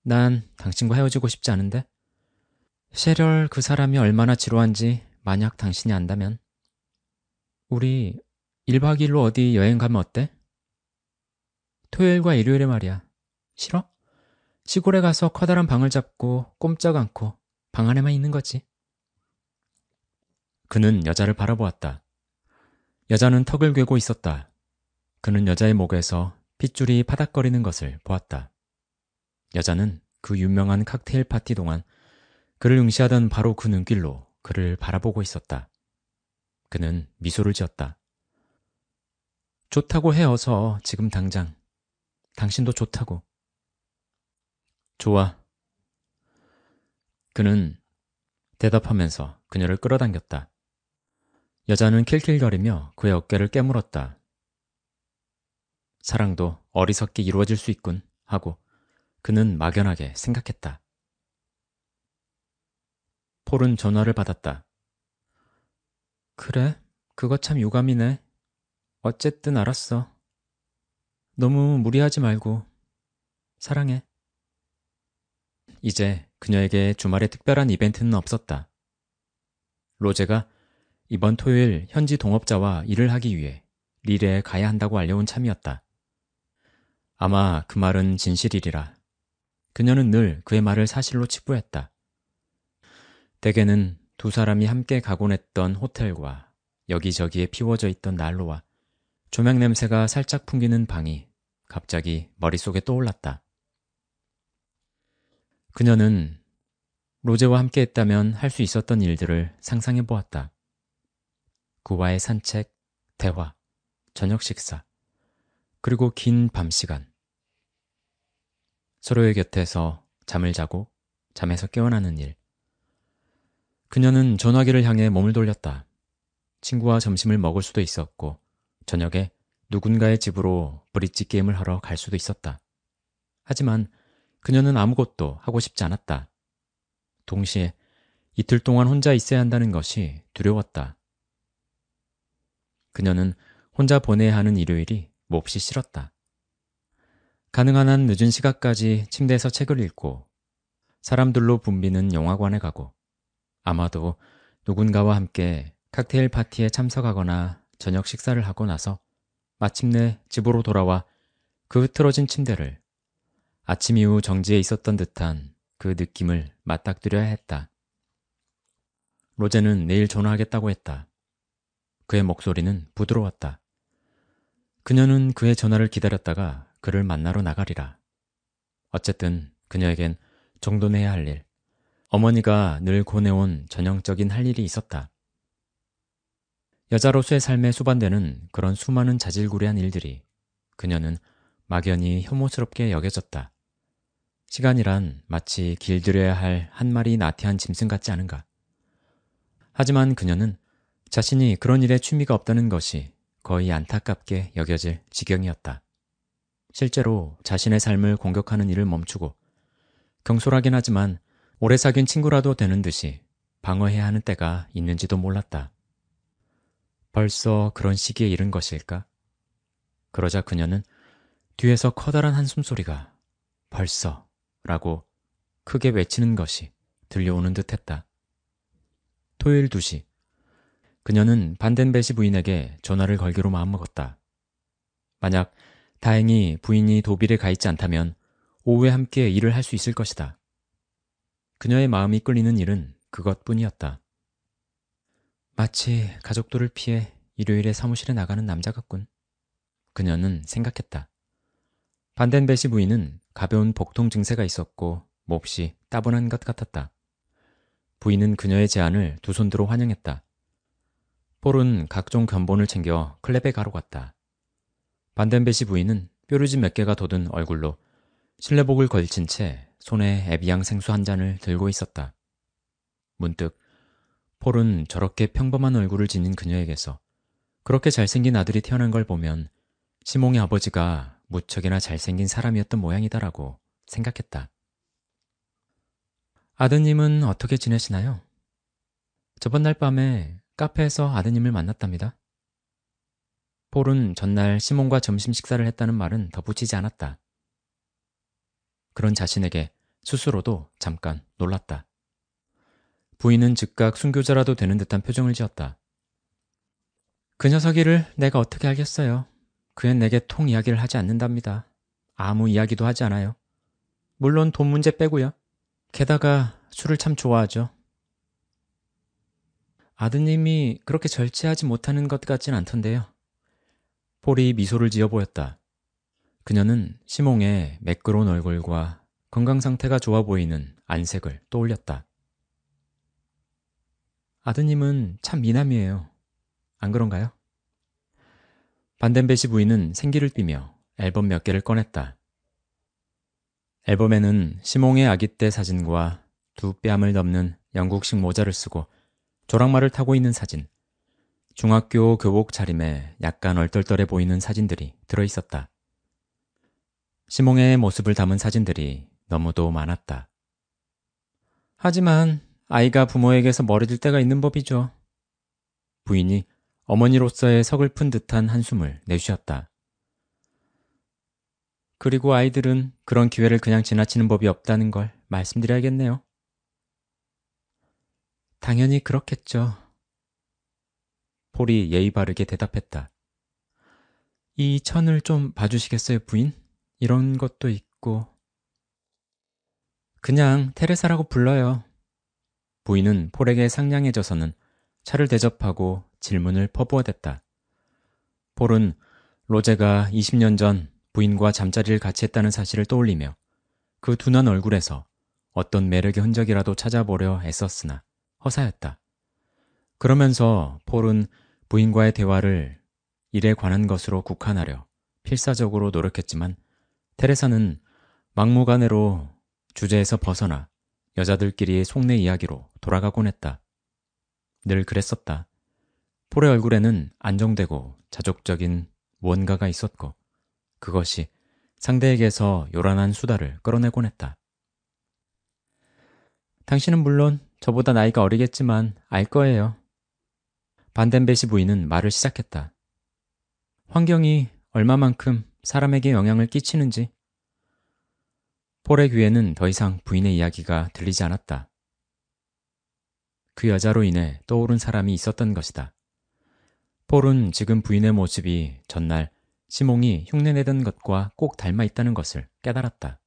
난 당신과 헤어지고 싶지 않은데? 셰럴 그 사람이 얼마나 지루한지 만약 당신이 안다면 우리 1박 2일로 어디 여행 가면 어때? 토요일과 일요일에 말이야. 싫어? 시골에 가서 커다란 방을 잡고 꼼짝 않고 방 안에만 있는 거지. 그는 여자를 바라보았다. 여자는 턱을 괴고 있었다. 그는 여자의 목에서 핏줄이 파닥거리는 것을 보았다. 여자는 그 유명한 칵테일 파티 동안 그를 응시하던 바로 그 눈길로 그를 바라보고 있었다. 그는 미소를 지었다. 좋다고 해 어서 지금 당장. 당신도 좋다고. 좋아. 그는 대답하면서 그녀를 끌어당겼다. 여자는 킬킬거리며 그의 어깨를 깨물었다. 사랑도 어리석게 이루어질 수 있군 하고 그는 막연하게 생각했다. 폴은 전화를 받았다. 그래, 그거 참 유감이네. 어쨌든 알았어. 너무 무리하지 말고. 사랑해. 이제 그녀에게 주말에 특별한 이벤트는 없었다. 로제가 이번 토요일 현지 동업자와 일을 하기 위해 리레에 가야 한다고 알려온 참이었다. 아마 그 말은 진실이리라. 그녀는 늘 그의 말을 사실로 치부했다. 대개는 두 사람이 함께 가곤 했던 호텔과 여기저기에 피워져 있던 난로와 조명 냄새가 살짝 풍기는 방이 갑자기 머릿속에 떠올랐다. 그녀는 로제와 함께 했다면 할 수 있었던 일들을 상상해 보았다. 그와의 산책, 대화, 저녁 식사, 그리고 긴 밤시간 서로의 곁에서 잠을 자고 잠에서 깨어나는 일 그녀는 전화기를 향해 몸을 돌렸다. 친구와 점심을 먹을 수도 있었고 저녁에 누군가의 집으로 브릿지 게임을 하러 갈 수도 있었다. 하지만 그녀는 아무것도 하고 싶지 않았다. 동시에 이틀 동안 혼자 있어야 한다는 것이 두려웠다. 그녀는 혼자 보내야 하는 일요일이 몹시 싫었다. 가능한 한 늦은 시각까지 침대에서 책을 읽고 사람들로 붐비는 영화관에 가고 아마도 누군가와 함께 칵테일 파티에 참석하거나 저녁 식사를 하고 나서 마침내 집으로 돌아와 그 흐트러진 침대를 아침 이후 정지에 있었던 듯한 그 느낌을 맞닥뜨려야 했다. 로제는 내일 전화하겠다고 했다. 그의 목소리는 부드러웠다. 그녀는 그의 전화를 기다렸다가 그를 만나러 나가리라. 어쨌든 그녀에겐 정돈해야 할 일, 어머니가 늘권해온 전형적인 할 일이 있었다. 여자로서의 삶에 수반되는 그런 수많은 자질구레한 일들이 그녀는 막연히 혐오스럽게 여겨졌다. 시간이란 마치 길들여야 할 한 마리 나태한 짐승 같지 않은가. 하지만 그녀는 자신이 그런 일에 취미가 없다는 것이 거의 안타깝게 여겨질 지경이었다. 실제로 자신의 삶을 공격하는 일을 멈추고 경솔하긴 하지만 오래 사귄 친구라도 되는 듯이 방어해야 하는 때가 있는지도 몰랐다. 벌써 그런 시기에 이른 것일까? 그러자 그녀는 뒤에서 커다란 한숨소리가 벌써 라고 크게 외치는 것이 들려오는 듯 했다. 토요일 2시 그녀는 반덴베시 부인에게 전화를 걸기로 마음먹었다. 만약 다행히 부인이 도비에가 있지 않다면 오후에 함께 일을 할 수 있을 것이다. 그녀의 마음이 끌리는 일은 그것뿐이었다. 마치 가족들을 피해 일요일에 사무실에 나가는 남자 같군. 그녀는 생각했다. 반덴베시 부인은 가벼운 복통 증세가 있었고 몹시 따분한 것 같았다. 부인은 그녀의 제안을 두 손으로 환영했다. 폴은 각종 견본을 챙겨 클랩에 가로 갔다. 반덴베시 부인은 뾰루지 몇 개가 돋은 얼굴로 실내복을 걸친 채 손에 에비앙 생수 한 잔을 들고 있었다. 문득 폴은 저렇게 평범한 얼굴을 지닌 그녀에게서 그렇게 잘생긴 아들이 태어난 걸 보면 시몽의 아버지가 무척이나 잘생긴 사람이었던 모양이다라고 생각했다. 아드님은 어떻게 지내시나요? 저번 날 밤에 카페에서 아드님을 만났답니다. 폴은 전날 시몬과 점심 식사를 했다는 말은 덧붙이지 않았다. 그런 자신에게 스스로도 잠깐 놀랐다. 부인은 즉각 순교자라도 되는 듯한 표정을 지었다. 그 녀석이를 내가 어떻게 알겠어요. 그앤 내게 통 이야기를 하지 않는답니다. 아무 이야기도 하지 않아요. 물론 돈 문제 빼고요. 게다가 술을 참 좋아하죠. 아드님이 그렇게 절제하지 못하는 것 같진 않던데요. 폴이 미소를 지어 보였다. 그녀는 시몽의 매끄러운 얼굴과 건강 상태가 좋아 보이는 안색을 떠올렸다. 아드님은 참 미남이에요. 안 그런가요? 반덴베시 부인은 생기를 띠며 앨범 몇 개를 꺼냈다. 앨범에는 시몽의 아기 때 사진과 두 뺨을 넘는 영국식 모자를 쓰고 조랑말을 타고 있는 사진, 중학교 교복 차림에 약간 얼떨떨해 보이는 사진들이 들어있었다. 시몽의 모습을 담은 사진들이 너무도 많았다. 하지만 아이가 부모에게서 멀어질 때가 있는 법이죠. 부인이 어머니로서의 서글픈 듯한 한숨을 내쉬었다. 그리고 아이들은 그런 기회를 그냥 지나치는 법이 없다는 걸 말씀드려야겠네요. 당연히 그렇겠죠. 폴이 예의 바르게 대답했다. 이 천을 좀 봐주시겠어요, 부인? 이런 것도 있고. 그냥 테레사라고 불러요. 부인은 폴에게 상냥해져서는 차를 대접하고 질문을 퍼부어댔다. 폴은 로제가 20년 전 부인과 잠자리를 같이 했다는 사실을 떠올리며 그 둔한 얼굴에서 어떤 매력의 흔적이라도 찾아보려 애썼으나 허사였다. 그러면서 폴은 부인과의 대화를 일에 관한 것으로 국한하려 필사적으로 노력했지만 테레사는 막무가내로 주제에서 벗어나 여자들끼리의 속내 이야기로 돌아가곤 했다. 늘 그랬었다. 폴의 얼굴에는 안정되고 자족적인 무언가가 있었고 그것이 상대에게서 요란한 수다를 끌어내곤 했다. 당신은 물론 저보다 나이가 어리겠지만 알 거예요. 반덴베시 부인은 말을 시작했다. 환경이 얼마만큼 사람에게 영향을 끼치는지. 폴의 귀에는 더 이상 부인의 이야기가 들리지 않았다. 그 여자로 인해 떠오른 사람이 있었던 것이다. 폴은 지금 부인의 모습이 전날 시몽이 흉내내던 것과 꼭 닮아 있다는 것을 깨달았다.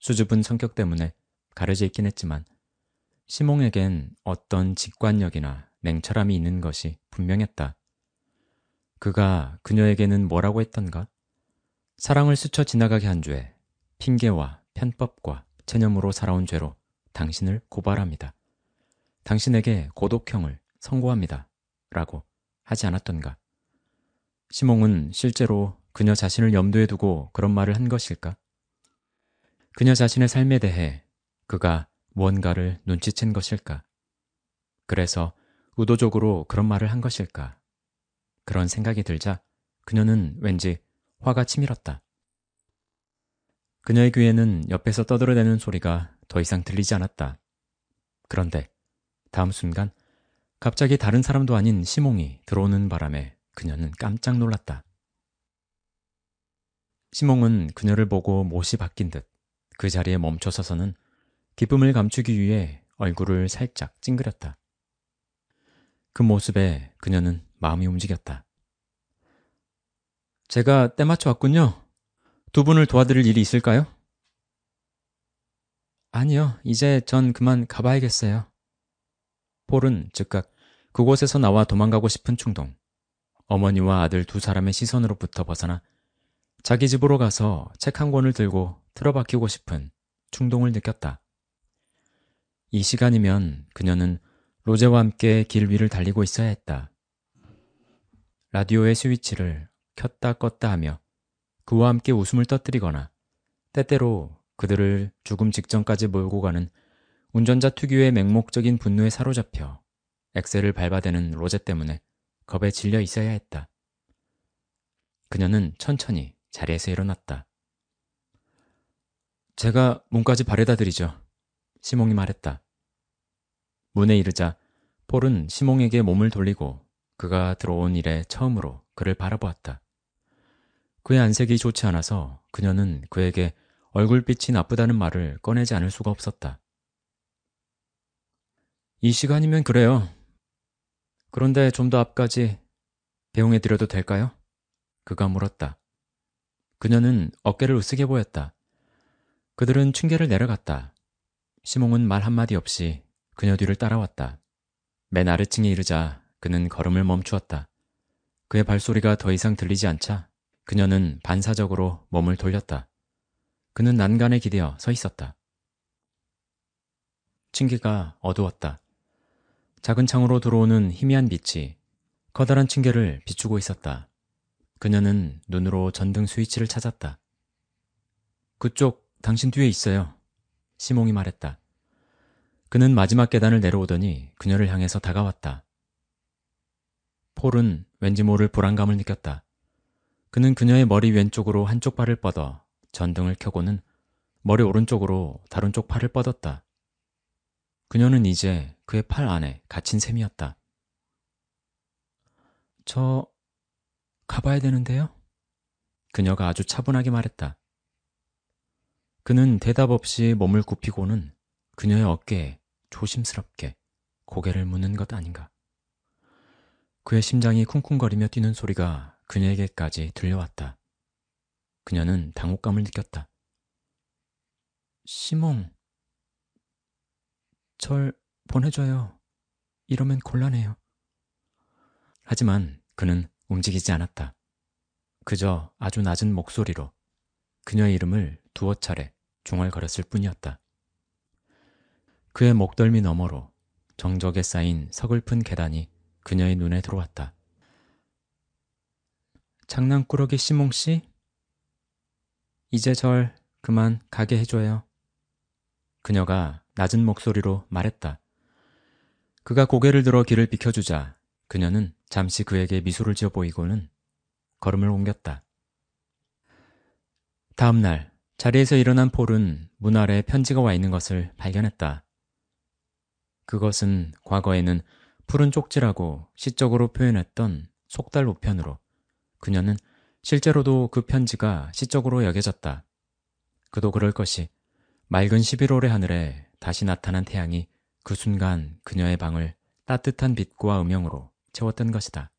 수줍은 성격 때문에 가려져 있긴 했지만 시몽에겐 어떤 직관력이나 냉철함이 있는 것이 분명했다. 그가 그녀에게는 뭐라고 했던가? 사랑을 스쳐 지나가게 한 죄, 핑계와 편법과 체념으로 살아온 죄로 당신을 고발합니다. 당신에게 고독형을 선고합니다. 라고 하지 않았던가? 시몽은 실제로 그녀 자신을 염두에 두고 그런 말을 한 것일까? 그녀 자신의 삶에 대해 그가 무언가를 눈치챈 것일까? 그래서 의도적으로 그런 말을 한 것일까? 그런 생각이 들자 그녀는 왠지 화가 치밀었다. 그녀의 귀에는 옆에서 떠들어대는 소리가 더 이상 들리지 않았다. 그런데 다음 순간 갑자기 다른 사람도 아닌 시몽이 들어오는 바람에 그녀는 깜짝 놀랐다. 시몽은 그녀를 보고 못이 바뀐 듯 그 자리에 멈춰서서는 기쁨을 감추기 위해 얼굴을 살짝 찡그렸다. 그 모습에 그녀는 마음이 움직였다. 제가 때맞춰 왔군요. 두 분을 도와드릴 일이 있을까요? 아니요, 이제 전 그만 가봐야겠어요. 폴은 즉각 그곳에서 나와 도망가고 싶은 충동, 어머니와 아들 두 사람의 시선으로부터 벗어나 자기 집으로 가서 책 한 권을 들고 틀어박히고 싶은 충동을 느꼈다. 이 시간이면 그녀는 로제와 함께 길 위를 달리고 있어야 했다. 라디오의 스위치를 켰다 껐다 하며 그와 함께 웃음을 떠뜨리거나 때때로 그들을 죽음 직전까지 몰고 가는 운전자 특유의 맹목적인 분노에 사로잡혀 엑셀을 밟아대는 로제 때문에 겁에 질려 있어야 했다. 그녀는 천천히 자리에서 일어났다. 제가 몸까지 바래다 드리죠. 시몽이 말했다. 문에 이르자 폴은 시몽에게 몸을 돌리고 그가 들어온 일에 처음으로 그를 바라보았다. 그의 안색이 좋지 않아서 그녀는 그에게 얼굴빛이 나쁘다는 말을 꺼내지 않을 수가 없었다. 이 시간이면 그래요. 그런데 좀 더 앞까지 배웅해드려도 될까요? 그가 물었다. 그녀는 어깨를 으쓱해 보였다. 그들은 층계를 내려갔다. 시몽은 말 한마디 없이 그녀 뒤를 따라왔다. 맨 아래층에 이르자 그는 걸음을 멈추었다. 그의 발소리가 더 이상 들리지 않자 그녀는 반사적으로 몸을 돌렸다. 그는 난간에 기대어 서 있었다. 층계가 어두웠다. 작은 창으로 들어오는 희미한 빛이 커다란 층계를 비추고 있었다. 그녀는 눈으로 전등 스위치를 찾았다. 그쪽 당신 뒤에 있어요. 시몽이 말했다. 그는 마지막 계단을 내려오더니 그녀를 향해서 다가왔다. 폴은 왠지 모를 불안감을 느꼈다. 그는 그녀의 머리 왼쪽으로 한쪽 발을 뻗어 전등을 켜고는 머리 오른쪽으로 다른 쪽 팔을 뻗었다. 그녀는 이제 그의 팔 안에 갇힌 셈이었다. 저 가봐야 되는데요? 그녀가 아주 차분하게 말했다. 그는 대답 없이 몸을 굽히고는 그녀의 어깨에 조심스럽게 고개를 무는것 아닌가. 그의 심장이 쿵쿵거리며 뛰는 소리가 그녀에게까지 들려왔다. 그녀는 당혹감을 느꼈다. 시몽, 절 보내줘요. 이러면 곤란해요. 하지만 그는 움직이지 않았다. 그저 아주 낮은 목소리로 그녀의 이름을 두어 차례 중얼거렸을 뿐이었다. 그의 목덜미 너머로 정적에 쌓인 서글픈 계단이 그녀의 눈에 들어왔다. 장난꾸러기 시몽씨? 이제 절 그만 가게 해줘요. 그녀가 낮은 목소리로 말했다. 그가 고개를 들어 길을 비켜주자 그녀는 잠시 그에게 미소를 지어 보이고는 걸음을 옮겼다. 다음 날 자리에서 일어난 폴은 문 아래 편지가 와 있는 것을 발견했다. 그것은 과거에는 푸른 쪽지라고 시적으로 표현했던 속달 우편으로 그녀는 실제로도 그 편지가 시적으로 여겨졌다. 그도 그럴 것이 맑은 11월의 하늘에 다시 나타난 태양이 그 순간 그녀의 방을 따뜻한 빛과 음영으로 채웠던 것이다.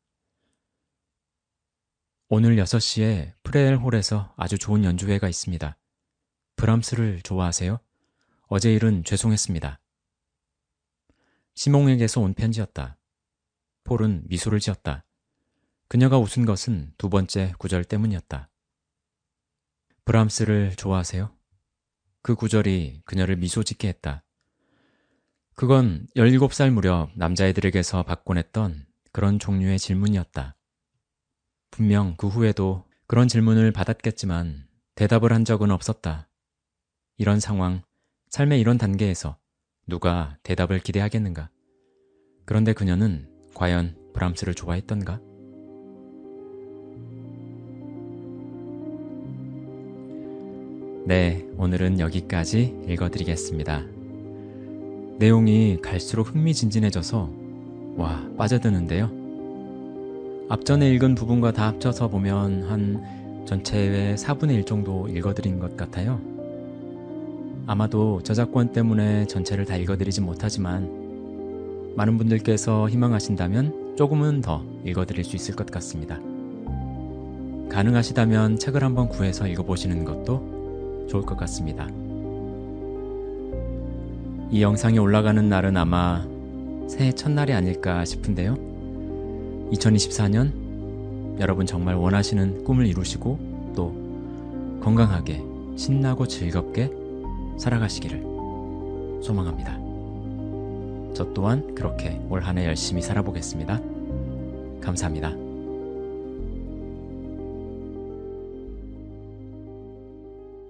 오늘 6시에 프레엘 홀에서 아주 좋은 연주회가 있습니다. 브람스를 좋아하세요? 어제 일은 죄송했습니다. 시몽에게서 온 편지였다. 폴은 미소를 지었다. 그녀가 웃은 것은 두 번째 구절 때문이었다. 브람스를 좋아하세요? 그 구절이 그녀를 미소 짓게 했다. 그건 17살 무렵 남자애들에게서 받곤 했던 그런 종류의 질문이었다. 분명 그 후에도 그런 질문을 받았겠지만 대답을 한 적은 없었다. 이런 상황, 삶의 이런 단계에서 누가 대답을 기대하겠는가? 그런데 그녀는 과연 브람스를 좋아했던가? 네, 오늘은 여기까지 읽어드리겠습니다. 내용이 갈수록 흥미진진해져서 와, 빠져드는데요. 앞전에 읽은 부분과 다 합쳐서 보면 한 전체의 4분의 1 정도 읽어드린 것 같아요. 아마도 저작권 때문에 전체를 다 읽어드리진 못하지만 많은 분들께서 희망하신다면 조금은 더 읽어드릴 수 있을 것 같습니다. 가능하시다면 책을 한번 구해서 읽어보시는 것도 좋을 것 같습니다. 이 영상이 올라가는 날은 아마 새해 첫날이 아닐까 싶은데요. 2024년 여러분 정말 원하시는 꿈을 이루시고 또 건강하게 신나고 즐겁게 살아가시기를 소망합니다. 저 또한 그렇게 올한해 열심히 살아보겠습니다. 감사합니다.